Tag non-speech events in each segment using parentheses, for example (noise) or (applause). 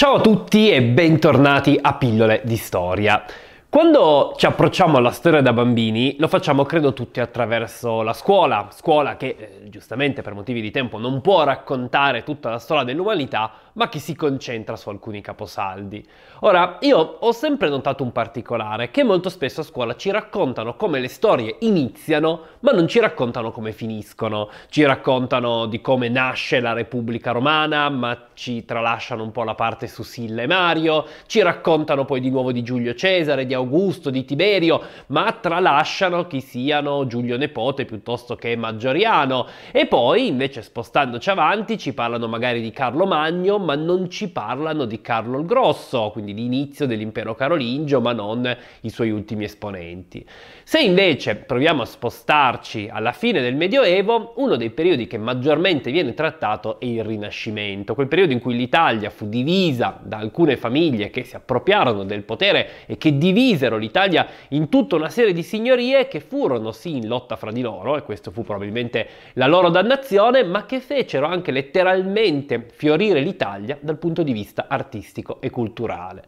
Ciao a tutti e bentornati a Pillole di Storia. Quando ci approcciamo alla storia da bambini, lo facciamo credo tutti attraverso la scuola, scuola che eh, giustamente per motivi di tempo non può raccontare tutta la storia dell'umanità, ma che si concentra su alcuni caposaldi. Ora, io ho sempre notato un particolare, che molto spesso a scuola ci raccontano come le storie iniziano, ma non ci raccontano come finiscono, ci raccontano di come nasce la Repubblica Romana, ma ci tralasciano un po' la parte su Silla e Mario, ci raccontano poi di nuovo di Giulio Cesare, di Augusto, di Tiberio, ma tralasciano chi siano Giulio Nepote piuttosto che Maggioriano. E poi, invece, spostandoci avanti, ci parlano magari di Carlo Magno, ma non ci parlano di Carlo il Grosso, quindi l'inizio dell'impero carolingio, ma non i suoi ultimi esponenti. Se invece proviamo a spostarci alla fine del Medioevo, uno dei periodi che maggiormente viene trattato è il Rinascimento, quel periodo in cui l'Italia fu divisa da alcune famiglie che si appropriarono del potere e che divisero divisero l'Italia in tutta una serie di signorie che furono sì in lotta fra di loro, e questo fu probabilmente la loro dannazione, ma che fecero anche letteralmente fiorire l'Italia dal punto di vista artistico e culturale.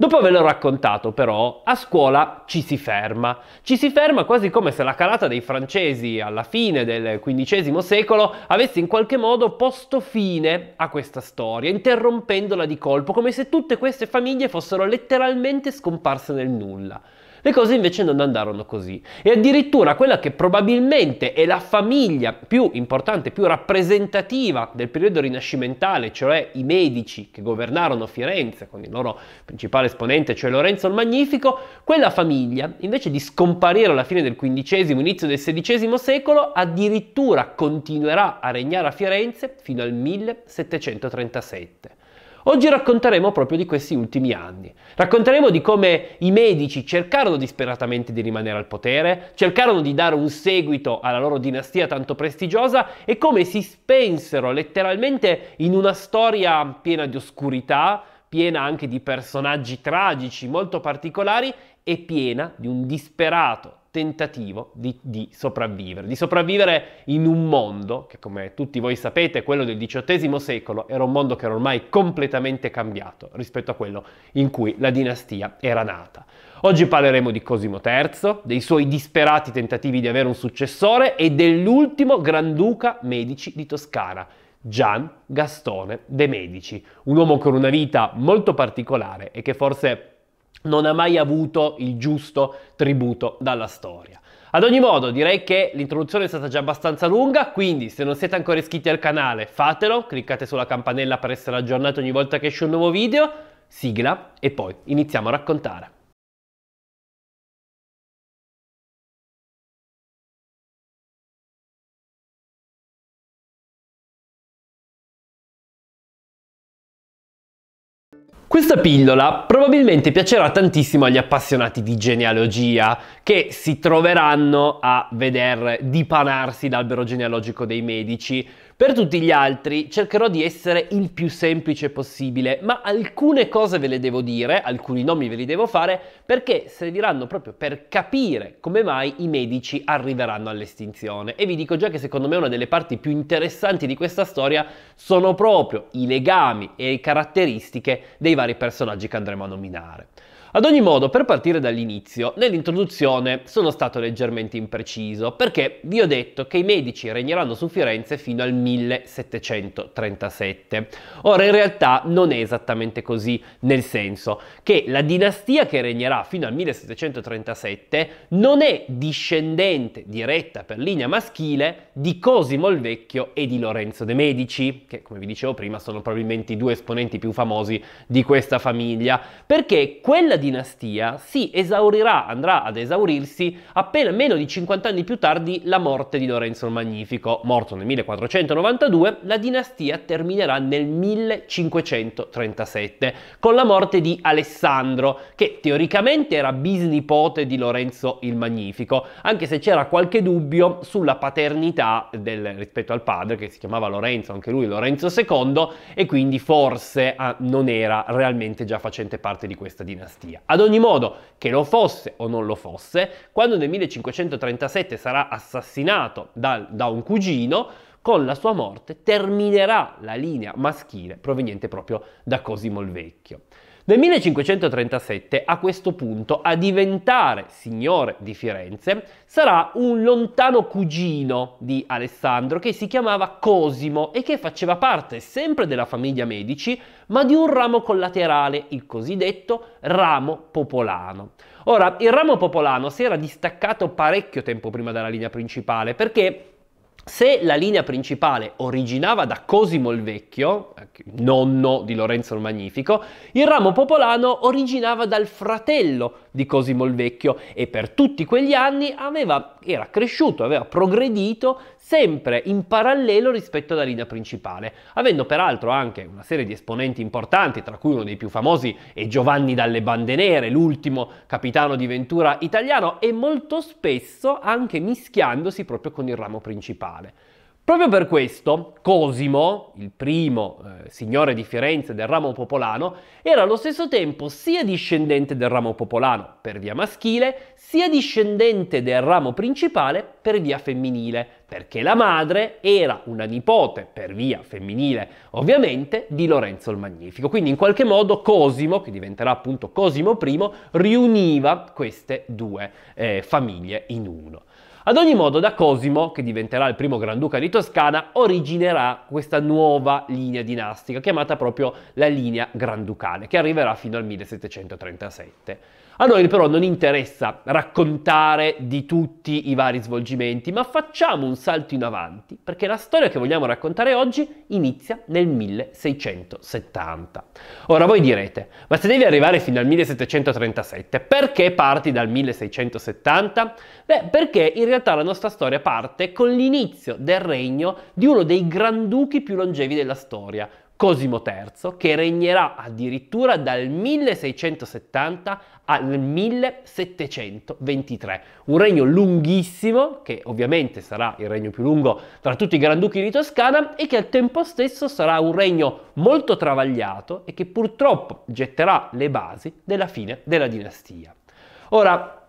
Dopo averlo raccontato però, a scuola ci si ferma. Ci si ferma quasi come se la calata dei francesi alla fine del XV secolo avesse in qualche modo posto fine a questa storia, interrompendola di colpo, come se tutte queste famiglie fossero letteralmente scomparse nel nulla. Le cose invece non andarono così e addirittura quella che probabilmente è la famiglia più importante, più rappresentativa del periodo rinascimentale, cioè i Medici che governarono Firenze con il loro principale esponente, cioè Lorenzo il Magnifico, quella famiglia invece di scomparire alla fine del XV, inizio del XVI secolo, addirittura continuerà a regnare a Firenze fino al 1737. Oggi racconteremo proprio di questi ultimi anni. Racconteremo di come i medici cercarono disperatamente di rimanere al potere, cercarono di dare un seguito alla loro dinastia tanto prestigiosa e come si spensero letteralmente in una storia piena di oscurità, piena anche di personaggi tragici molto particolari e piena di un disperato tentativo di, di, sopravvivere, di sopravvivere in un mondo che come tutti voi sapete, quello del XVIII secolo, era un mondo che era ormai completamente cambiato rispetto a quello in cui la dinastia era nata. Oggi parleremo di Cosimo III, dei suoi disperati tentativi di avere un successore e dell'ultimo Granduca Medici di Toscana, Gian Gastone de Medici, un uomo con una vita molto particolare e che forse non ha mai avuto il giusto tributo dalla storia. Ad ogni modo, direi che l'introduzione è stata già abbastanza lunga, quindi se non siete ancora iscritti al canale fatelo, cliccate sulla campanella per essere aggiornati ogni volta che esce un nuovo video, sigla e poi iniziamo a raccontare. Questa pillola probabilmente piacerà tantissimo agli appassionati di genealogia che si troveranno a veder dipanarsi l'albero genealogico dei medici per tutti gli altri cercherò di essere il più semplice possibile, ma alcune cose ve le devo dire, alcuni nomi ve li devo fare, perché serviranno proprio per capire come mai i medici arriveranno all'estinzione. E vi dico già che secondo me una delle parti più interessanti di questa storia sono proprio i legami e le caratteristiche dei vari personaggi che andremo a nominare. Ad ogni modo, per partire dall'inizio, nell'introduzione sono stato leggermente impreciso, perché vi ho detto che i medici regneranno su Firenze fino al 1737. Ora, in realtà non è esattamente così, nel senso che la dinastia che regnerà fino al 1737 non è discendente diretta per linea maschile di Cosimo il Vecchio e di Lorenzo de' Medici, che come vi dicevo prima sono probabilmente i due esponenti più famosi di questa famiglia, perché quella dinastia si esaurirà, andrà ad esaurirsi appena meno di 50 anni più tardi la morte di Lorenzo il Magnifico. Morto nel 1492, la dinastia terminerà nel 1537 con la morte di Alessandro, che teoricamente era bisnipote di Lorenzo il Magnifico, anche se c'era qualche dubbio sulla paternità del, rispetto al padre che si chiamava Lorenzo, anche lui Lorenzo II, e quindi forse ah, non era realmente già facente parte di questa dinastia. Lombardia. Ad ogni modo, che lo fosse o non lo fosse, quando nel 1537 sarà assassinato da, da un cugino, con la sua morte terminerà la linea maschile proveniente proprio da Cosimo il Vecchio. Nel 1537, a questo punto, a diventare signore di Firenze sarà un lontano cugino di Alessandro che si chiamava Cosimo e che faceva parte sempre della famiglia Medici, ma di un ramo collaterale, il cosiddetto ramo popolano. Ora, il ramo popolano si era distaccato parecchio tempo prima dalla linea principale perché se la linea principale originava da Cosimo il Vecchio, eh, nonno di Lorenzo il Magnifico, il ramo popolano originava dal fratello di Cosimo il Vecchio e per tutti quegli anni aveva, era cresciuto, aveva progredito sempre in parallelo rispetto alla linea principale, avendo peraltro anche una serie di esponenti importanti, tra cui uno dei più famosi è Giovanni dalle Bande Nere, l'ultimo capitano di Ventura italiano, e molto spesso anche mischiandosi proprio con il ramo principale. Proprio per questo Cosimo, il primo eh, signore di Firenze del ramo popolano, era allo stesso tempo sia discendente del ramo popolano per via maschile, sia discendente del ramo principale per via femminile, perché la madre era una nipote per via femminile, ovviamente, di Lorenzo il Magnifico. Quindi in qualche modo Cosimo, che diventerà appunto Cosimo I, riuniva queste due eh, famiglie in uno. Ad ogni modo, da Cosimo, che diventerà il primo Granduca di Toscana, originerà questa nuova linea dinastica, chiamata proprio la linea granducale, che arriverà fino al 1737. A noi però non interessa raccontare di tutti i vari svolgimenti, ma facciamo un salto in avanti, perché la storia che vogliamo raccontare oggi inizia nel 1670. Ora voi direte, ma se devi arrivare fino al 1737, perché parti dal 1670? Beh, perché in realtà la nostra storia parte con l'inizio del regno di uno dei granduchi più longevi della storia, Cosimo III, che regnerà addirittura dal 1670 al 1723. Un regno lunghissimo, che ovviamente sarà il regno più lungo tra tutti i granduchi di Toscana e che al tempo stesso sarà un regno molto travagliato e che purtroppo getterà le basi della fine della dinastia. Ora,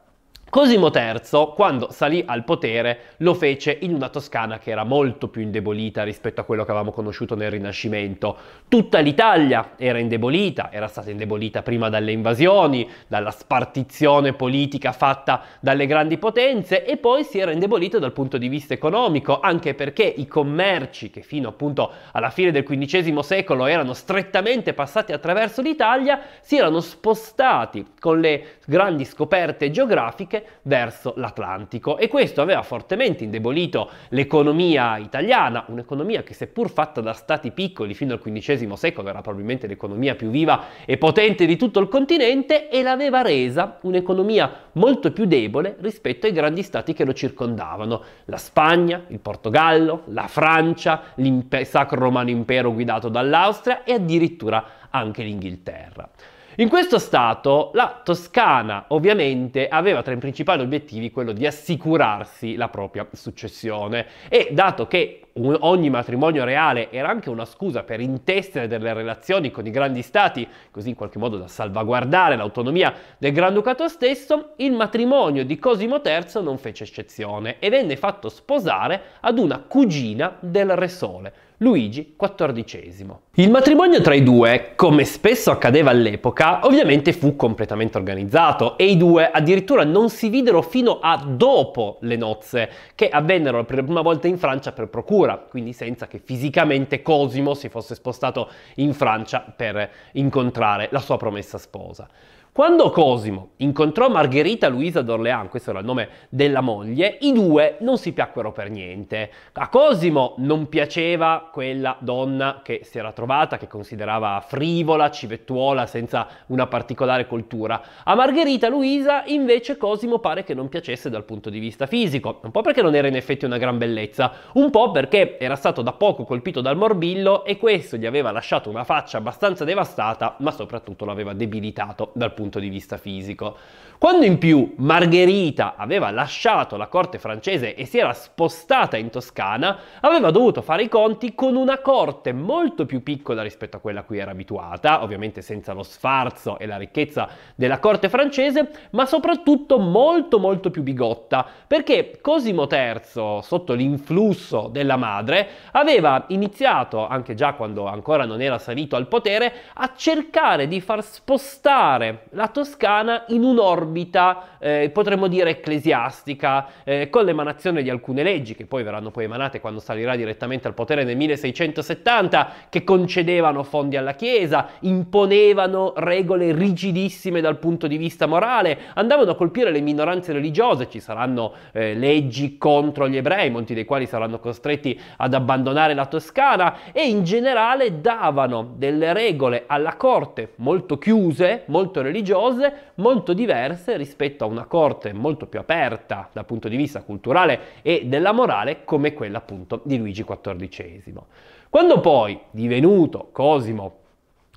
Cosimo III, quando salì al potere, lo fece in una Toscana che era molto più indebolita rispetto a quello che avevamo conosciuto nel Rinascimento. Tutta l'Italia era indebolita, era stata indebolita prima dalle invasioni, dalla spartizione politica fatta dalle grandi potenze e poi si era indebolita dal punto di vista economico, anche perché i commerci che fino appunto alla fine del XV secolo erano strettamente passati attraverso l'Italia si erano spostati con le grandi scoperte geografiche verso l'Atlantico e questo aveva fortemente indebolito l'economia italiana, un'economia che seppur fatta da stati piccoli fino al XV secolo era probabilmente l'economia più viva e potente di tutto il continente e l'aveva resa un'economia molto più debole rispetto ai grandi stati che lo circondavano, la Spagna, il Portogallo, la Francia, il Sacro Romano Impero guidato dall'Austria e addirittura anche l'Inghilterra. In questo stato la Toscana ovviamente aveva tra i principali obiettivi quello di assicurarsi la propria successione e dato che un, ogni matrimonio reale era anche una scusa per intessere delle relazioni con i grandi stati, così in qualche modo da salvaguardare l'autonomia del Granducato stesso, il matrimonio di Cosimo III non fece eccezione e venne fatto sposare ad una cugina del Re Sole Luigi XIV. Il matrimonio tra i due, come spesso accadeva all'epoca, ovviamente fu completamente organizzato e i due addirittura non si videro fino a dopo le nozze, che avvennero per la prima volta in Francia per procura, quindi senza che fisicamente Cosimo si fosse spostato in Francia per incontrare la sua promessa sposa. Quando Cosimo incontrò Margherita Luisa d'Orléans, questo era il nome della moglie, i due non si piacquero per niente. A Cosimo non piaceva quella donna che si era trovata, che considerava frivola, civettuola, senza una particolare cultura. A Margherita Luisa invece Cosimo pare che non piacesse dal punto di vista fisico, un po' perché non era in effetti una gran bellezza, un po' perché era stato da poco colpito dal morbillo e questo gli aveva lasciato una faccia abbastanza devastata, ma soprattutto l'aveva debilitato dal punto di vista fisico punto di vista fisico. Quando in più Margherita aveva lasciato la corte francese e si era spostata in Toscana, aveva dovuto fare i conti con una corte molto più piccola rispetto a quella a cui era abituata, ovviamente senza lo sfarzo e la ricchezza della corte francese, ma soprattutto molto molto più bigotta, perché Cosimo III, sotto l'influsso della madre, aveva iniziato, anche già quando ancora non era salito al potere, a cercare di far spostare la Toscana in un orbita, eh, potremmo dire ecclesiastica, eh, con l'emanazione di alcune leggi, che poi verranno poi emanate quando salirà direttamente al potere nel 1670, che concedevano fondi alla Chiesa, imponevano regole rigidissime dal punto di vista morale, andavano a colpire le minoranze religiose, ci saranno eh, leggi contro gli ebrei, molti dei quali saranno costretti ad abbandonare la Toscana, e in generale davano delle regole alla corte molto chiuse, molto religiose, molto diverse, diverse rispetto a una corte molto più aperta dal punto di vista culturale e della morale come quella appunto di Luigi XIV. Quando poi, divenuto Cosimo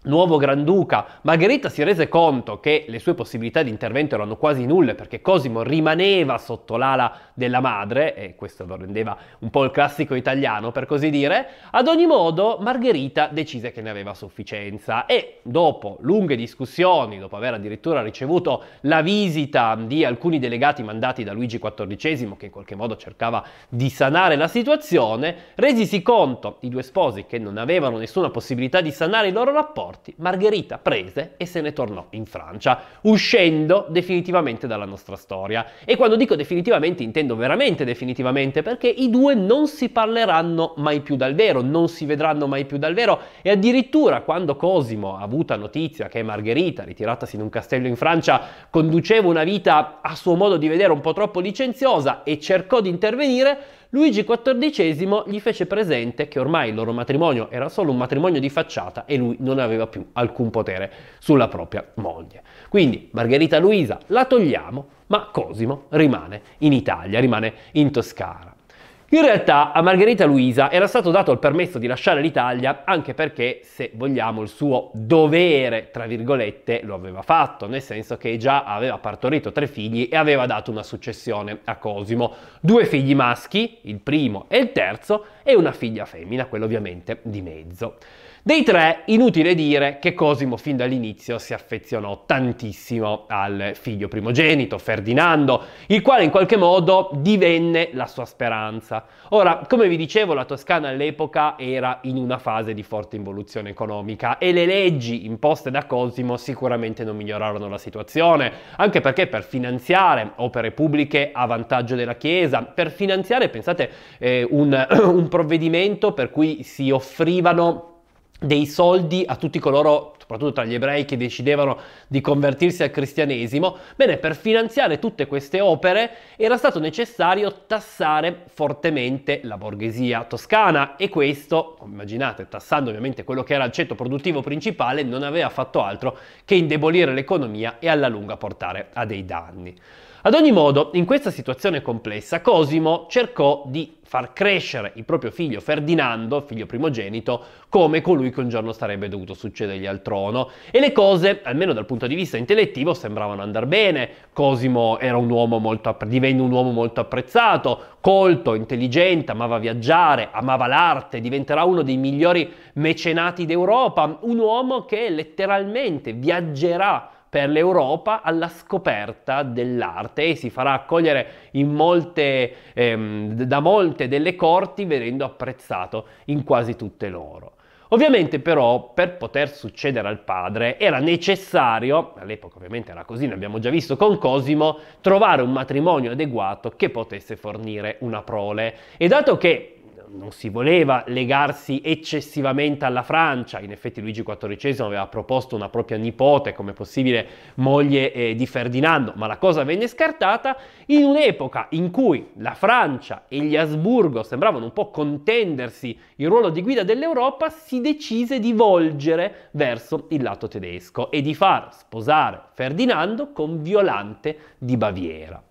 nuovo Granduca, Margherita si rese conto che le sue possibilità di intervento erano quasi nulle perché Cosimo rimaneva sotto l'ala della madre, e questo lo rendeva un po' il classico italiano per così dire, ad ogni modo Margherita decise che ne aveva sufficienza e dopo lunghe discussioni, dopo aver addirittura ricevuto la visita di alcuni delegati mandati da Luigi XIV che in qualche modo cercava di sanare la situazione, resisi conto i due sposi che non avevano nessuna possibilità di sanare i loro rapporti, morti, Margherita prese e se ne tornò in Francia, uscendo definitivamente dalla nostra storia. E quando dico definitivamente intendo veramente definitivamente, perché i due non si parleranno mai più dal vero, non si vedranno mai più dal vero e addirittura quando Cosimo ha avuta notizia che Margherita, ritiratasi in un castello in Francia, conduceva una vita a suo modo di vedere un po' troppo licenziosa e cercò di intervenire, Luigi XIV gli fece presente che ormai il loro matrimonio era solo un matrimonio di facciata e lui non aveva più alcun potere sulla propria moglie. Quindi Margherita Luisa la togliamo, ma Cosimo rimane in Italia, rimane in Toscana. In realtà a Margherita Luisa era stato dato il permesso di lasciare l'Italia anche perché, se vogliamo, il suo dovere, tra virgolette, lo aveva fatto, nel senso che già aveva partorito tre figli e aveva dato una successione a Cosimo. Due figli maschi, il primo e il terzo, e una figlia femmina, quella ovviamente di mezzo. Dei tre, inutile dire che Cosimo fin dall'inizio si affezionò tantissimo al figlio primogenito, Ferdinando, il quale in qualche modo divenne la sua speranza. Ora, come vi dicevo, la Toscana all'epoca era in una fase di forte involuzione economica e le leggi imposte da Cosimo sicuramente non migliorarono la situazione, anche perché per finanziare opere pubbliche a vantaggio della Chiesa, per finanziare, pensate, eh, un, (coughs) un provvedimento per cui si offrivano dei soldi a tutti coloro, soprattutto tra gli ebrei che decidevano di convertirsi al cristianesimo, bene, per finanziare tutte queste opere era stato necessario tassare fortemente la borghesia toscana e questo, immaginate, tassando ovviamente quello che era il ceto produttivo principale, non aveva fatto altro che indebolire l'economia e alla lunga portare a dei danni. Ad ogni modo, in questa situazione complessa, Cosimo cercò di far crescere il proprio figlio Ferdinando, figlio primogenito, come colui che un giorno sarebbe dovuto succedergli al trono. E le cose, almeno dal punto di vista intellettivo, sembravano andare bene. Cosimo era un uomo molto, app- divenne un uomo molto apprezzato, colto, intelligente, amava viaggiare, amava l'arte, diventerà uno dei migliori mecenati d'Europa, un uomo che letteralmente viaggerà per l'Europa alla scoperta dell'arte e si farà accogliere molte, ehm, da molte delle corti venendo apprezzato in quasi tutte loro. Ovviamente però per poter succedere al padre era necessario, all'epoca ovviamente era così, ne abbiamo già visto con Cosimo, trovare un matrimonio adeguato che potesse fornire una prole. E dato che non si voleva legarsi eccessivamente alla Francia, in effetti Luigi XIV aveva proposto una propria nipote come possibile moglie eh, di Ferdinando, ma la cosa venne scartata in un'epoca in cui la Francia e gli Asburgo sembravano un po' contendersi il ruolo di guida dell'Europa, si decise di volgere verso il lato tedesco e di far sposare Ferdinando con Violante di Baviera.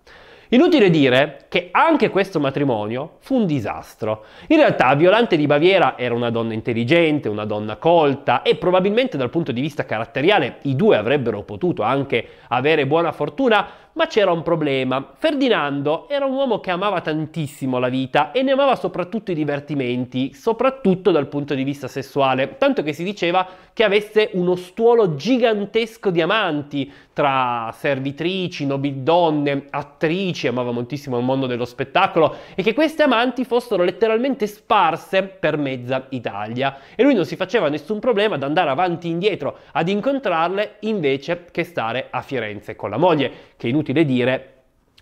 Inutile dire che anche questo matrimonio fu un disastro. In realtà Violante di Baviera era una donna intelligente, una donna colta e probabilmente dal punto di vista caratteriale i due avrebbero potuto anche avere buona fortuna, ma c'era un problema. Ferdinando era un uomo che amava tantissimo la vita e ne amava soprattutto i divertimenti, soprattutto dal punto di vista sessuale, tanto che si diceva che avesse uno stuolo gigantesco di amanti tra servitrici, nobildonne, attrici, attrici, amava moltissimo il mondo dello spettacolo e che queste amanti fossero letteralmente sparse per mezza Italia. E lui non si faceva nessun problema ad andare avanti e indietro ad incontrarle invece che stare a Firenze con la moglie, che inutile dire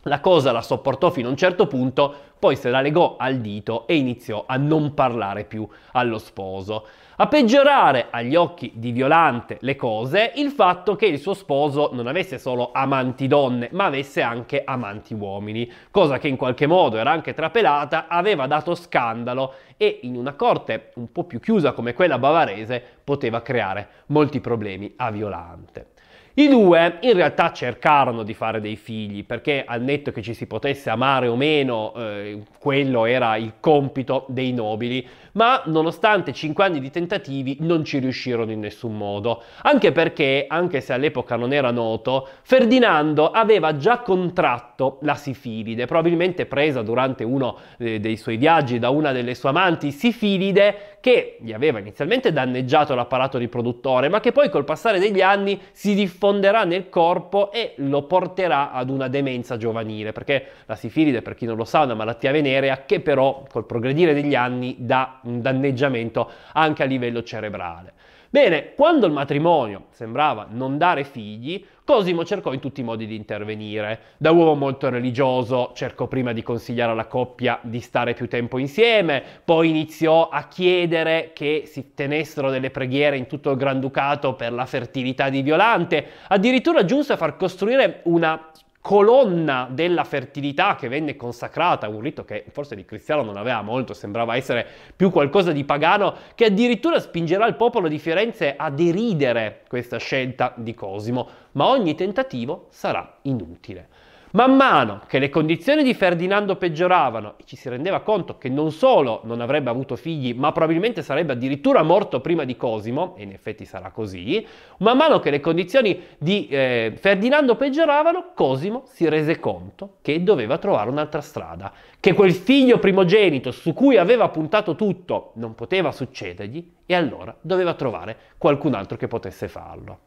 la cosa la sopportò fino a un certo punto, poi se la legò al dito e iniziò a non parlare più allo sposo. A peggiorare agli occhi di Violante le cose, il fatto che il suo sposo non avesse solo amanti donne, ma avesse anche amanti uomini, cosa che in qualche modo era anche trapelata, aveva dato scandalo e in una corte un po' più chiusa come quella bavarese poteva creare molti problemi a Violante. I due in realtà cercarono di fare dei figli perché al netto che ci si potesse amare o meno, eh, quello era il compito dei nobili ma nonostante 5 anni di tentativi non ci riuscirono in nessun modo, anche perché, anche se all'epoca non era noto, Ferdinando aveva già contratto la sifilide, probabilmente presa durante uno eh, dei suoi viaggi da una delle sue amanti sifilide che gli aveva inizialmente danneggiato l'apparato riproduttore, ma che poi col passare degli anni si diffonderà nel corpo e lo porterà ad una demenza giovanile, perché la sifilide, per chi non lo sa, è una malattia venerea che però col progredire degli anni dà un danneggiamento anche a livello cerebrale. Bene, quando il matrimonio sembrava non dare figli, Cosimo cercò in tutti i modi di intervenire. Da uomo molto religioso cercò prima di consigliare alla coppia di stare più tempo insieme, poi iniziò a chiedere che si tenessero delle preghiere in tutto il Granducato per la fertilità di Violante, addirittura giunse a far costruire una colonna della fertilità che venne consacrata, un rito che forse di cristiano non aveva molto, sembrava essere più qualcosa di pagano, che addirittura spingerà il popolo di Firenze a deridere questa scelta di Cosimo, ma ogni tentativo sarà inutile. Man mano che le condizioni di Ferdinando peggioravano e ci si rendeva conto che non solo non avrebbe avuto figli, ma probabilmente sarebbe addirittura morto prima di Cosimo, e in effetti sarà così, man mano che le condizioni di eh, Ferdinando peggioravano, Cosimo si rese conto che doveva trovare un'altra strada, che quel figlio primogenito su cui aveva puntato tutto non poteva succedergli e allora doveva trovare qualcun altro che potesse farlo.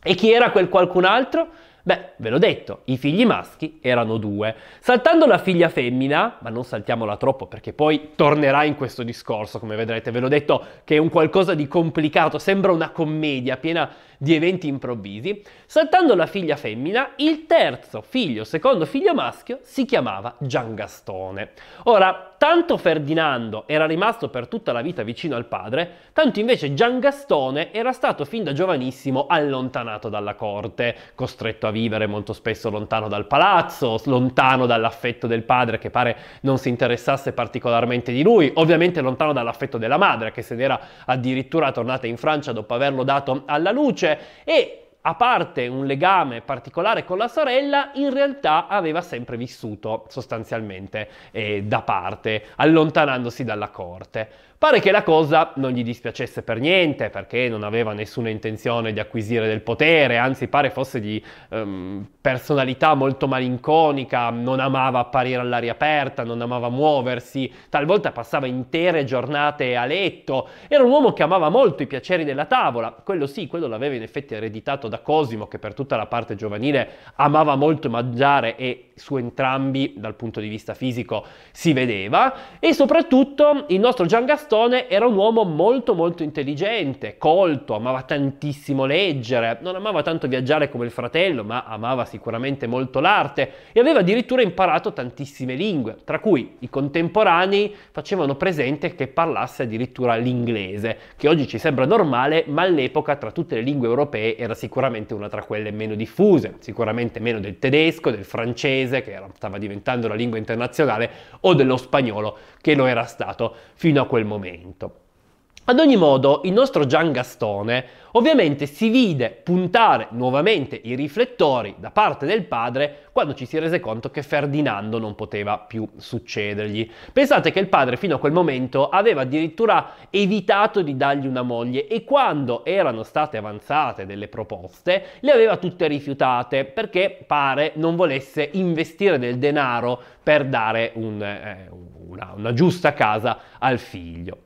E chi era quel qualcun altro? Beh, ve l'ho detto, i figli maschi erano due. Saltando la figlia femmina, ma non saltiamola troppo perché poi tornerà in questo discorso, come vedrete, ve l'ho detto che è un qualcosa di complicato, sembra una commedia piena di eventi improvvisi. Saltando la figlia femmina, il terzo figlio, secondo figlio maschio, si chiamava Giangastone. Ora, tanto Ferdinando era rimasto per tutta la vita vicino al padre, tanto invece Giangastone era stato fin da giovanissimo allontanato dalla corte, costretto a vivere vivere molto spesso lontano dal palazzo, lontano dall'affetto del padre che pare non si interessasse particolarmente di lui, ovviamente lontano dall'affetto della madre che se n'era addirittura tornata in Francia dopo averlo dato alla luce e a parte un legame particolare con la sorella, in realtà aveva sempre vissuto sostanzialmente eh, da parte, allontanandosi dalla corte. Pare che la cosa non gli dispiacesse per niente, perché non aveva nessuna intenzione di acquisire del potere, anzi pare fosse di um, personalità molto malinconica, non amava apparire all'aria aperta, non amava muoversi, talvolta passava intere giornate a letto, era un uomo che amava molto i piaceri della tavola, quello sì, quello l'aveva in effetti ereditato da Cosimo, che per tutta la parte giovanile amava molto mangiare e su entrambi dal punto di vista fisico si vedeva e soprattutto il nostro Gian Gastone era un uomo molto molto intelligente, colto, amava tantissimo leggere, non amava tanto viaggiare come il fratello, ma amava sicuramente molto l'arte e aveva addirittura imparato tantissime lingue, tra cui i contemporanei facevano presente che parlasse addirittura l'inglese, che oggi ci sembra normale, ma all'epoca tra tutte le lingue europee era sicuramente una tra quelle meno diffuse, sicuramente meno del tedesco, del francese, dell'inglese, che era, stava diventando la lingua internazionale, o dello spagnolo, che lo era stato fino a quel momento. Ad ogni modo, il nostro Gian Gastone ovviamente si vide puntare nuovamente i riflettori da parte del padre quando ci si rese conto che Ferdinando non poteva più succedergli. Pensate che il padre fino a quel momento aveva addirittura evitato di dargli una moglie e quando erano state avanzate delle proposte le aveva tutte rifiutate perché pare non volesse investire del denaro per dare un, eh, una, una giusta casa al figlio.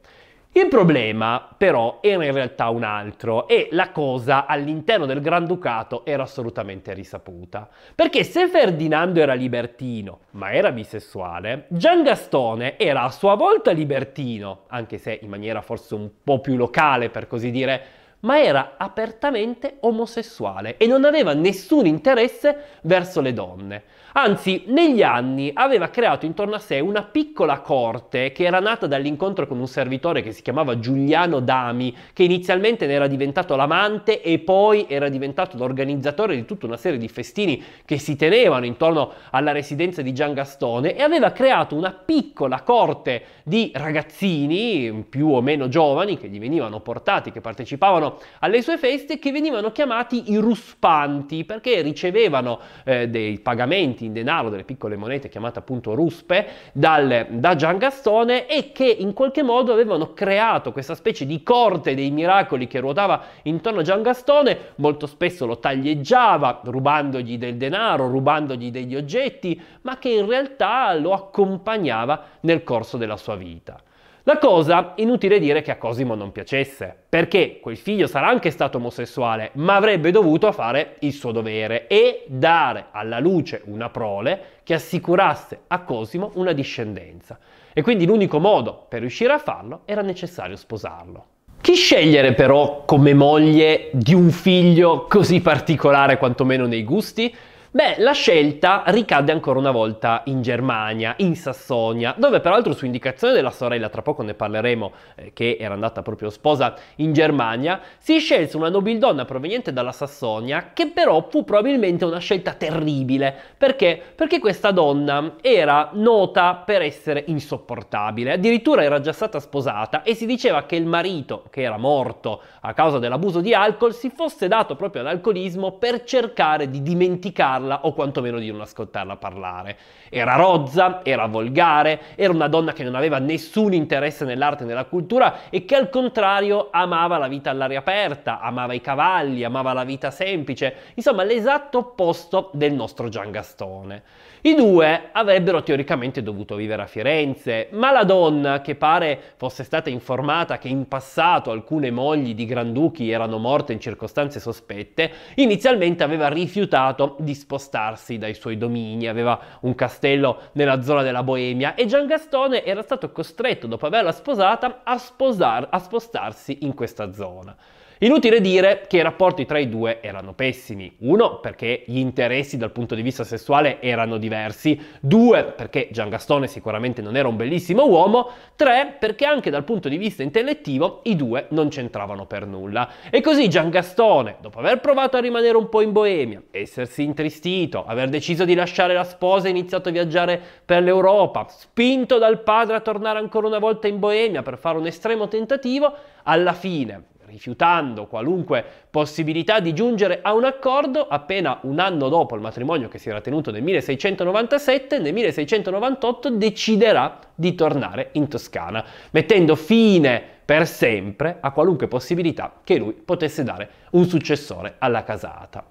Il problema però era in realtà un altro e la cosa all'interno del Granducato era assolutamente risaputa. Perché se Ferdinando era libertino, ma era bisessuale, Gian Gastone era a sua volta libertino, anche se in maniera forse un po' più locale per così dire, ma era apertamente omosessuale e non aveva nessun interesse verso le donne. Anzi, negli anni aveva creato intorno a sé una piccola corte che era nata dall'incontro con un servitore che si chiamava Giuliano Dami, che inizialmente ne era diventato l'amante e poi era diventato l'organizzatore di tutta una serie di festini che si tenevano intorno alla residenza di Gian Gastone e aveva creato una piccola corte di ragazzini più o meno giovani che gli venivano portati, che partecipavano alle sue feste, che venivano chiamati i ruspanti perché ricevevano eh, dei pagamenti moneti in denaro, delle piccole monete chiamate appunto ruspe, dal, da Gian Gastone e che in qualche modo avevano creato questa specie di corte dei miracoli che ruotava intorno a Gian Gastone, molto spesso lo taglieggiava rubandogli del denaro, rubandogli degli oggetti, ma che in realtà lo accompagnava nel corso della sua vita. La cosa, inutile dire che a Cosimo non piacesse, perché quel figlio sarà anche stato omosessuale, ma avrebbe dovuto fare il suo dovere e dare alla luce una prole che assicurasse a Cosimo una discendenza. E quindi l'unico modo per riuscire a farlo era necessario sposarlo. Chi scegliere però come moglie di un figlio così particolare quantomeno nei gusti? Beh, la scelta ricadde ancora una volta in Germania, in Sassonia, dove peraltro su indicazione della sorella, tra poco ne parleremo, eh, che era andata proprio sposa in Germania, si scelse una nobildonna proveniente dalla Sassonia, che però fu probabilmente una scelta terribile. Perché? Perché questa donna era nota per essere insopportabile, addirittura era già stata sposata e si diceva che il marito, che era morto a causa dell'abuso di alcol, si fosse dato proprio all'alcolismo per cercare di dimenticarla ascoltarla o quantomeno di non ascoltarla parlare. Era rozza, era volgare, era una donna che non aveva nessun interesse nell'arte e nella cultura e che al contrario amava la vita all'aria aperta, amava i cavalli, amava la vita semplice, insomma l'esatto opposto del nostro Gian Gastone. I due avrebbero teoricamente dovuto vivere a Firenze, ma la donna, che pare fosse stata informata che in passato alcune mogli di granduchi erano morte in circostanze sospette, inizialmente aveva rifiutato di sposare spostarsi dai suoi domini, aveva un castello nella zona della Boemia e Giangastone era stato costretto dopo averla sposata a, sposar- a spostarsi in questa zona. Inutile dire che i rapporti tra i due erano pessimi. Uno, perché gli interessi dal punto di vista sessuale erano diversi. Due, perché Gian Gastone sicuramente non era un bellissimo uomo. Tre, perché anche dal punto di vista intellettivo i due non c'entravano per nulla. E così Gian Gastone, dopo aver provato a rimanere un po' in Boemia, essersi intristito, aver deciso di lasciare la sposa e iniziato a viaggiare per l'Europa, spinto dal padre a tornare ancora una volta in Boemia per fare un estremo tentativo, alla fine rifiutando qualunque possibilità di giungere a un accordo appena un anno dopo il matrimonio che si era tenuto nel 1697, nel 1698 deciderà di tornare in Toscana, mettendo fine per sempre a qualunque possibilità che lui potesse dare un successore alla casata.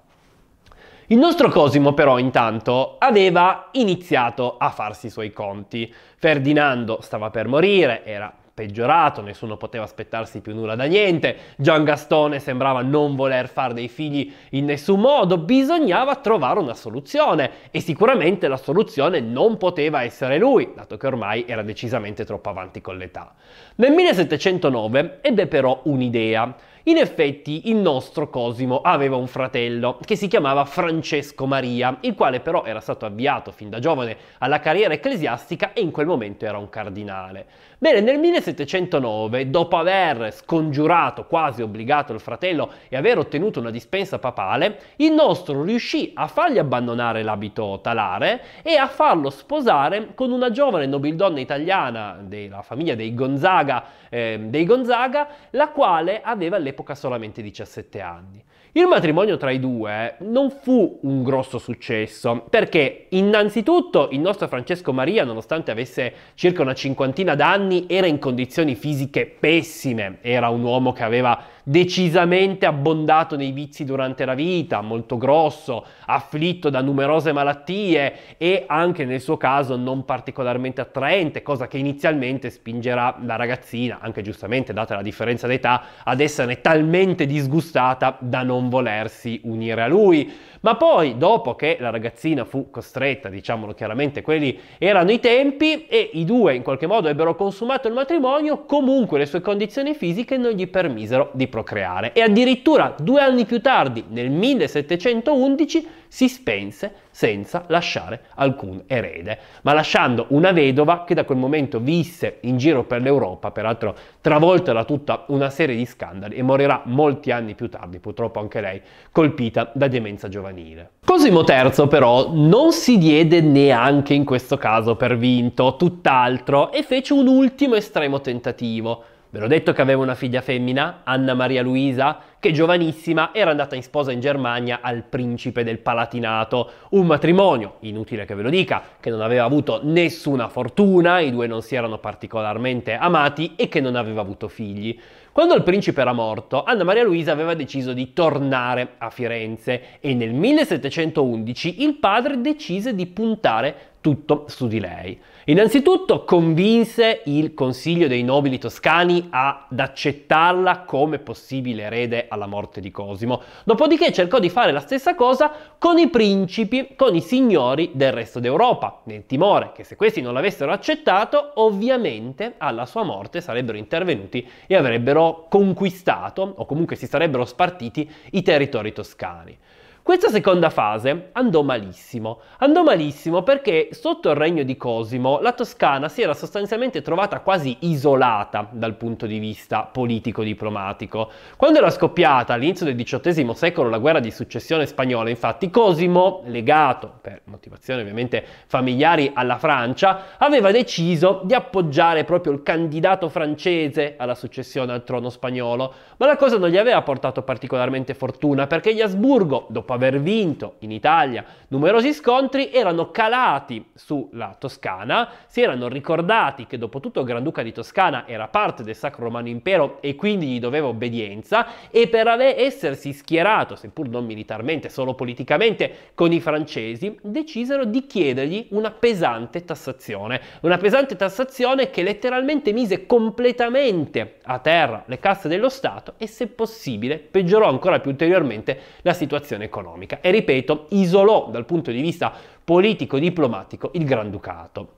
Il nostro Cosimo però intanto aveva iniziato a farsi i suoi conti. Ferdinando stava per morire, era peggiorato, nessuno poteva aspettarsi più nulla da niente, Gian Gastone sembrava non voler fare dei figli in nessun modo, bisognava trovare una soluzione e sicuramente la soluzione non poteva essere lui, dato che ormai era decisamente troppo avanti con l'età. Nel 1709 ebbe però un'idea in effetti il nostro Cosimo aveva un fratello che si chiamava Francesco Maria, il quale però era stato avviato fin da giovane alla carriera ecclesiastica e in quel momento era un cardinale. Bene, nel 1709, dopo aver scongiurato, quasi obbligato il fratello e aver ottenuto una dispensa papale, il nostro riuscì a fargli abbandonare l'abito talare e a farlo sposare con una giovane nobildonna italiana della famiglia dei Gonzaga, eh, dei Gonzaga la quale aveva le all'epoca solamente 17 anni. Il matrimonio tra i due non fu un grosso successo, perché innanzitutto il nostro Francesco Maria, nonostante avesse circa una cinquantina d'anni, era in condizioni fisiche pessime, era un uomo che aveva decisamente abbondato nei vizi durante la vita, molto grosso, afflitto da numerose malattie e anche nel suo caso non particolarmente attraente, cosa che inizialmente spingerà la ragazzina, anche giustamente data la differenza d'età, ad esserne talmente disgustata da non non volersi unire a lui. Ma poi, dopo che la ragazzina fu costretta, diciamolo chiaramente, quelli erano i tempi e i due in qualche modo ebbero consumato il matrimonio, comunque le sue condizioni fisiche non gli permisero di procreare. E addirittura due anni più tardi, nel 1711, si spense senza lasciare alcun erede, ma lasciando una vedova che da quel momento visse in giro per l'Europa, peraltro travolta da tutta una serie di scandali e morirà molti anni più tardi, purtroppo anche lei colpita da demenza giovanile giovanile. Cosimo III però non si diede neanche in questo caso per vinto, tutt'altro, e fece un ultimo estremo tentativo, Ve l'ho detto che aveva una figlia femmina, Anna Maria Luisa, che giovanissima era andata in sposa in Germania al principe del Palatinato. Un matrimonio, inutile che ve lo dica, che non aveva avuto nessuna fortuna, i due non si erano particolarmente amati e che non aveva avuto figli. Quando il principe era morto, Anna Maria Luisa aveva deciso di tornare a Firenze e nel 1711 il padre decise di puntare tutto su di lei. Innanzitutto convinse il Consiglio dei nobili toscani ad accettarla come possibile erede alla morte di Cosimo, dopodiché cercò di fare la stessa cosa con i principi, con i signori del resto d'Europa, nel timore che se questi non l'avessero accettato, ovviamente alla sua morte sarebbero intervenuti e avrebbero conquistato o comunque si sarebbero spartiti i territori toscani. Questa seconda fase andò malissimo. Andò malissimo perché sotto il regno di Cosimo la Toscana si era sostanzialmente trovata quasi isolata dal punto di vista politico-diplomatico. Quando era scoppiata all'inizio del XVIII secolo la guerra di successione spagnola, infatti, Cosimo, legato per motivazioni ovviamente familiari alla Francia, aveva deciso di appoggiare proprio il candidato francese alla successione al trono spagnolo. Ma la cosa non gli aveva portato particolarmente fortuna perché gli Asburgo, dopo dopo aver vinto in Italia numerosi scontri, erano calati sulla Toscana, si erano ricordati che dopo tutto il Granduca di Toscana era parte del Sacro Romano Impero e quindi gli doveva obbedienza e per essersi schierato, seppur non militarmente, solo politicamente, con i francesi, decisero di chiedergli una pesante tassazione, una pesante tassazione che letteralmente mise completamente a terra le casse dello Stato e se possibile peggiorò ancora più ulteriormente la situazione economica economica e, ripeto, isolò dal punto di vista politico-diplomatico il Granducato.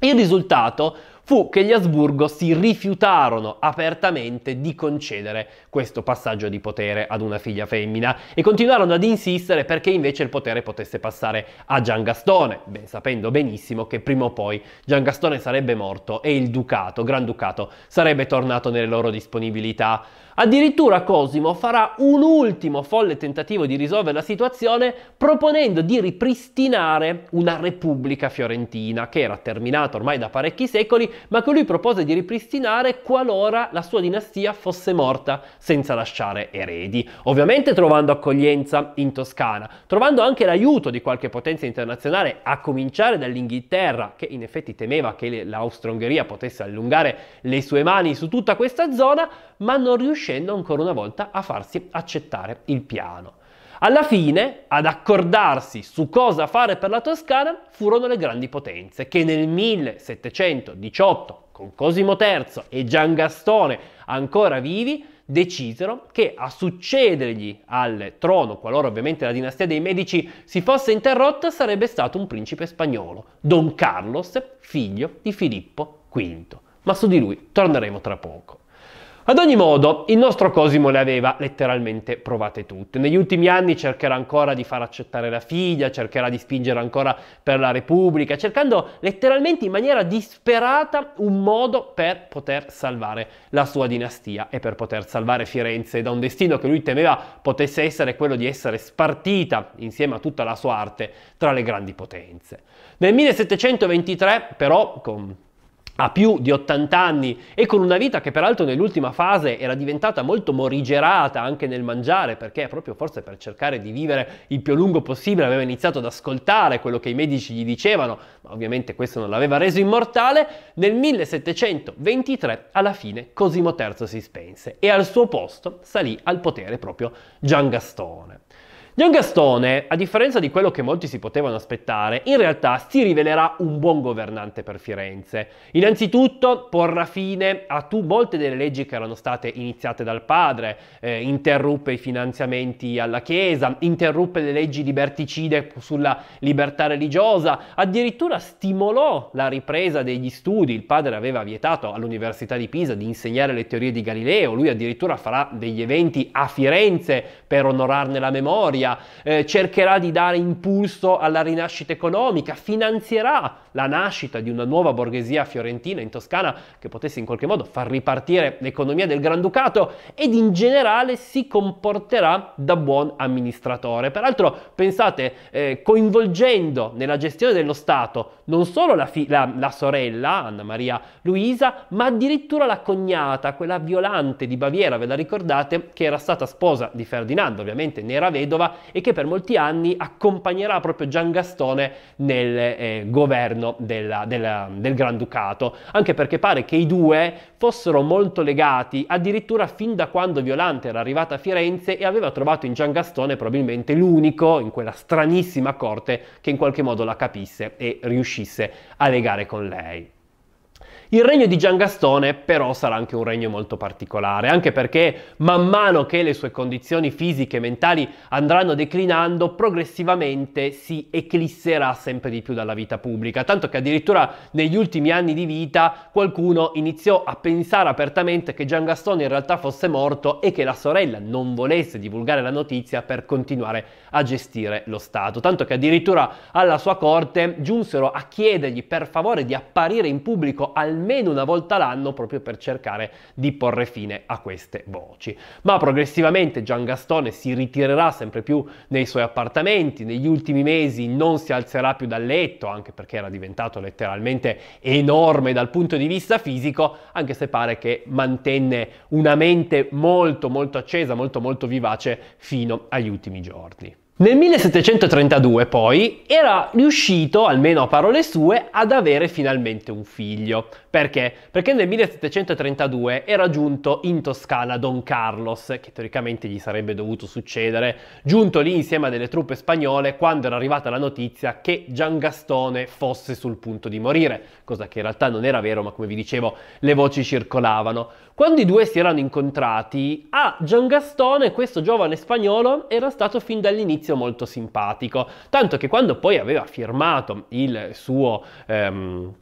Il risultato fu che gli Asburgo si rifiutarono apertamente di concedere questo passaggio di potere ad una figlia femmina e continuarono ad insistere perché invece il potere potesse passare a Giangastone, ben sapendo benissimo che prima o poi Giangastone sarebbe morto e il ducato, granducato, sarebbe tornato nelle loro disponibilità. Addirittura Cosimo farà un ultimo folle tentativo di risolvere la situazione proponendo di ripristinare una repubblica fiorentina che era terminata ormai da parecchi secoli ma che lui propose di ripristinare qualora la sua dinastia fosse morta senza lasciare eredi. Ovviamente trovando accoglienza in Toscana, trovando anche l'aiuto di qualche potenza internazionale, a cominciare dall'Inghilterra, che in effetti temeva che l'Austro-Ungheria potesse allungare le sue mani su tutta questa zona, ma non riuscendo ancora una volta a farsi accettare il piano. Alla fine, ad accordarsi su cosa fare per la Toscana furono le grandi potenze, che nel 1718, con Cosimo III e Giangastone ancora vivi, decisero che a succedergli al trono, qualora ovviamente la dinastia dei Medici si fosse interrotta, sarebbe stato un principe spagnolo, Don Carlos, figlio di Filippo V. Ma su di lui torneremo tra poco. Ad ogni modo, il nostro Cosimo le aveva letteralmente provate tutte. Negli ultimi anni cercherà ancora di far accettare la figlia, cercherà di spingere ancora per la Repubblica, cercando letteralmente in maniera disperata un modo per poter salvare la sua dinastia e per poter salvare Firenze da un destino che lui temeva potesse essere quello di essere spartita insieme a tutta la sua arte tra le grandi potenze. Nel 1723, però, con a più di 80 anni e con una vita che peraltro nell'ultima fase era diventata molto morigerata anche nel mangiare, perché proprio forse per cercare di vivere il più lungo possibile aveva iniziato ad ascoltare quello che i medici gli dicevano, ma ovviamente questo non l'aveva reso immortale, nel 1723 alla fine Cosimo III si spense e al suo posto salì al potere proprio Giangastone. Gian Gastone, a differenza di quello che molti si potevano aspettare, in realtà si rivelerà un buon governante per Firenze. Innanzitutto porrà fine a tu molte delle leggi che erano state iniziate dal padre, eh, interruppe i finanziamenti alla Chiesa, interruppe le leggi liberticide sulla libertà religiosa, addirittura stimolò la ripresa degli studi, il padre aveva vietato all'Università di Pisa di insegnare le teorie di Galileo, lui addirittura farà degli eventi a Firenze per onorarne la memoria, Italia, eh, cercherà di dare impulso alla rinascita economica, finanzierà la nascita di una nuova borghesia fiorentina in Toscana che potesse in qualche modo far ripartire l'economia del Granducato ed in generale si comporterà da buon amministratore. Peraltro pensate, eh, coinvolgendo nella gestione dello Stato non solo la, fi- la, la sorella Anna Maria Luisa, ma addirittura la cognata, quella violante di Baviera, ve la ricordate, che era stata sposa di Ferdinando, ovviamente ne era vedova e che per molti anni accompagnerà proprio Gian Gastone nel eh, governo della, della, del Granducato, anche perché pare che i due fossero molto legati addirittura fin da quando Violante era arrivata a Firenze e aveva trovato in Gian Gastone probabilmente l'unico in quella stranissima corte che in qualche modo la capisse e riuscisse a legare con lei. Il regno di Giangastone però sarà anche un regno molto particolare, anche perché man mano che le sue condizioni fisiche e mentali andranno declinando, progressivamente si eclisserà sempre di più dalla vita pubblica, tanto che addirittura negli ultimi anni di vita qualcuno iniziò a pensare apertamente che Giangastone in realtà fosse morto e che la sorella non volesse divulgare la notizia per continuare a gestire lo Stato, tanto che addirittura alla sua corte giunsero a chiedergli per favore di apparire in pubblico al almeno una volta l'anno proprio per cercare di porre fine a queste voci. Ma progressivamente Gian Gastone si ritirerà sempre più nei suoi appartamenti, negli ultimi mesi non si alzerà più dal letto, anche perché era diventato letteralmente enorme dal punto di vista fisico, anche se pare che mantenne una mente molto molto accesa, molto molto vivace fino agli ultimi giorni. Nel 1732 poi era riuscito, almeno a parole sue, ad avere finalmente un figlio. Perché? Perché nel 1732 era giunto in Toscana Don Carlos, che teoricamente gli sarebbe dovuto succedere, giunto lì insieme a delle truppe spagnole quando era arrivata la notizia che Giangastone fosse sul punto di morire, cosa che in realtà non era vero, ma come vi dicevo le voci circolavano. Quando i due si erano incontrati, a Giangastone, questo giovane spagnolo, era stato fin dall'inizio molto simpatico, tanto che quando poi aveva firmato il suo... Ehm,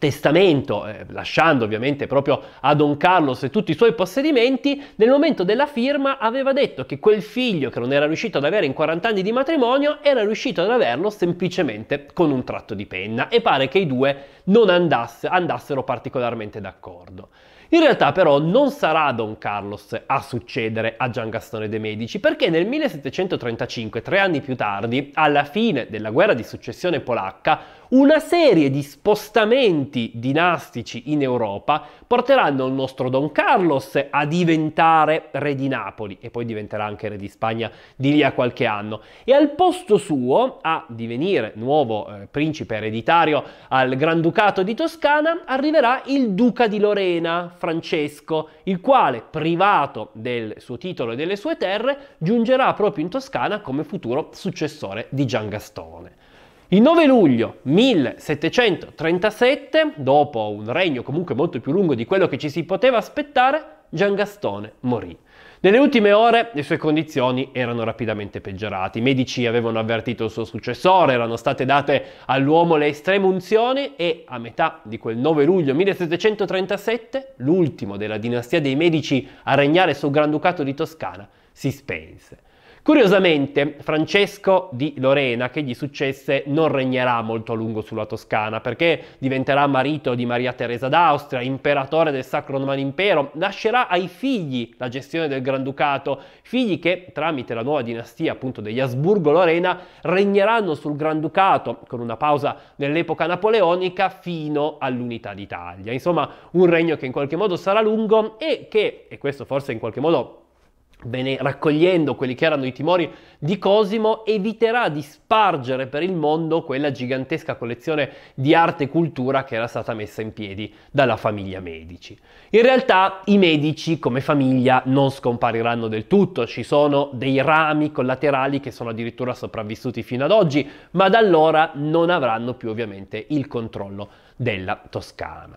testamento, eh, lasciando ovviamente proprio a Don Carlos e tutti i suoi possedimenti, nel momento della firma aveva detto che quel figlio che non era riuscito ad avere in 40 anni di matrimonio era riuscito ad averlo semplicemente con un tratto di penna e pare che i due non andasse, andassero particolarmente d'accordo. In realtà però non sarà Don Carlos a succedere a Gian Gastone de' Medici perché nel 1735, tre anni più tardi, alla fine della guerra di successione polacca, una serie di spostamenti dinastici in Europa porteranno il nostro Don Carlos a diventare re di Napoli e poi diventerà anche re di Spagna di lì a qualche anno e al posto suo a divenire nuovo eh, principe ereditario al Granducato di Toscana arriverà il duca di Lorena, Francesco, il quale privato del suo titolo e delle sue terre giungerà proprio in Toscana come futuro successore di Gian Gastone. Il 9 luglio 1737, dopo un regno comunque molto più lungo di quello che ci si poteva aspettare, Giangastone morì. Nelle ultime ore le sue condizioni erano rapidamente peggiorate. I medici avevano avvertito il suo successore, erano state date all'uomo le estreme unzioni e a metà di quel 9 luglio 1737, l'ultimo della dinastia dei Medici a regnare sul Granducato di Toscana si spense. Curiosamente, Francesco di Lorena, che gli successe, non regnerà molto a lungo sulla Toscana, perché diventerà marito di Maria Teresa d'Austria, imperatore del Sacro Romano Impero, lascerà ai figli la gestione del Granducato, figli che, tramite la nuova dinastia appunto degli Asburgo-Lorena, regneranno sul Granducato, con una pausa nell'epoca napoleonica, fino all'unità d'Italia. Insomma, un regno che in qualche modo sarà lungo e che, e questo forse in qualche modo Bene, raccogliendo quelli che erano i timori di Cosimo, eviterà di spargere per il mondo quella gigantesca collezione di arte e cultura che era stata messa in piedi dalla famiglia Medici. In realtà i Medici come famiglia non scompariranno del tutto, ci sono dei rami collaterali che sono addirittura sopravvissuti fino ad oggi, ma da allora non avranno più ovviamente il controllo della Toscana.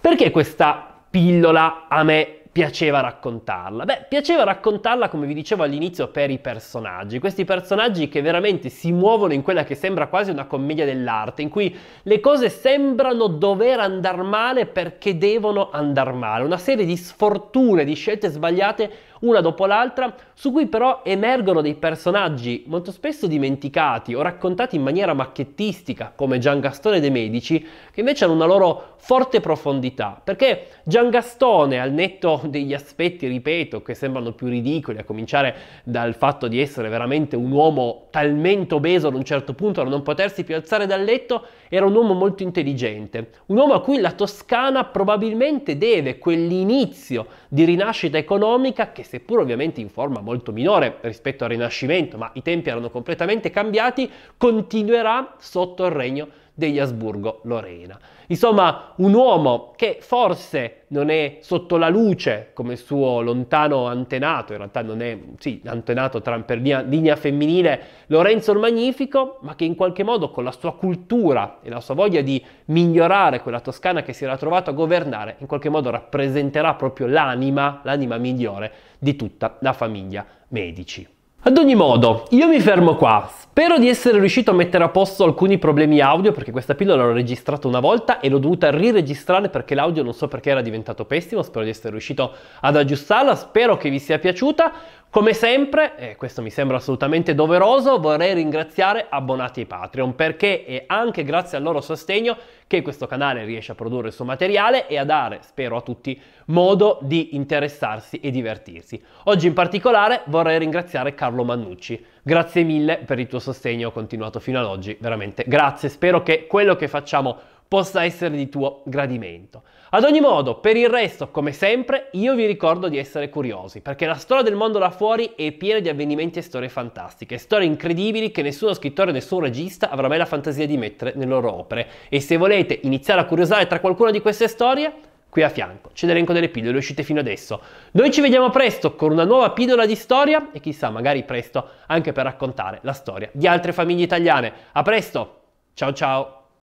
Perché questa pillola a me piaceva raccontarla? Beh, piaceva raccontarla, come vi dicevo all'inizio, per i personaggi. Questi personaggi che veramente si muovono in quella che sembra quasi una commedia dell'arte, in cui le cose sembrano dover andare male perché devono andare male. Una serie di sfortune, di scelte sbagliate una dopo l'altra, su cui però emergono dei personaggi molto spesso dimenticati o raccontati in maniera macchettistica, come Gian Gastone dei Medici, che invece hanno una loro forte profondità, perché Gian Gastone, al netto degli aspetti, ripeto, che sembrano più ridicoli, a cominciare dal fatto di essere veramente un uomo talmente obeso ad un certo punto da non potersi più alzare dal letto, era un uomo molto intelligente, un uomo a cui la Toscana probabilmente deve quell'inizio di rinascita economica che seppur ovviamente in forma molto minore rispetto al Rinascimento, ma i tempi erano completamente cambiati, continuerà sotto il regno degli Asburgo-Lorena. Insomma, un uomo che forse non è sotto la luce come suo lontano antenato, in realtà non è, sì, antenato per linea, femminile, Lorenzo il Magnifico, ma che in qualche modo con la sua cultura e la sua voglia di migliorare quella Toscana che si era trovato a governare, in qualche modo rappresenterà proprio l'anima, l'anima migliore di tutta la famiglia Medici. Ad ogni modo, io mi fermo qua. Spero di essere riuscito a mettere a posto alcuni problemi audio perché questa pillola l'ho registrata una volta e l'ho dovuta riregistrare perché l'audio non so perché era diventato pessimo, spero di essere riuscito ad aggiustarla, spero che vi sia piaciuta. Come sempre, e questo mi sembra assolutamente doveroso, vorrei ringraziare abbonati ai Patreon perché è anche grazie al loro sostegno che questo canale riesce a produrre il suo materiale e a dare, spero a tutti, modo di interessarsi e divertirsi. Oggi in particolare vorrei ringraziare Carlo Mannucci. Grazie mille per il tuo sostegno continuato fino ad oggi, veramente grazie. Spero che quello che facciamo possa essere di tuo gradimento. Ad ogni modo, per il resto, come sempre, io vi ricordo di essere curiosi, perché la storia del mondo là fuori è piena di avvenimenti e storie fantastiche, storie incredibili che nessuno scrittore, nessun regista avrà mai la fantasia di mettere nelle loro opere. E se volete iniziare a curiosare tra qualcuna di queste storie, qui a fianco c'è l'elenco delle pillole uscite fino adesso. Noi ci vediamo presto con una nuova pillola di storia e chissà, magari presto anche per raccontare la storia di altre famiglie italiane. A presto! Ciao ciao!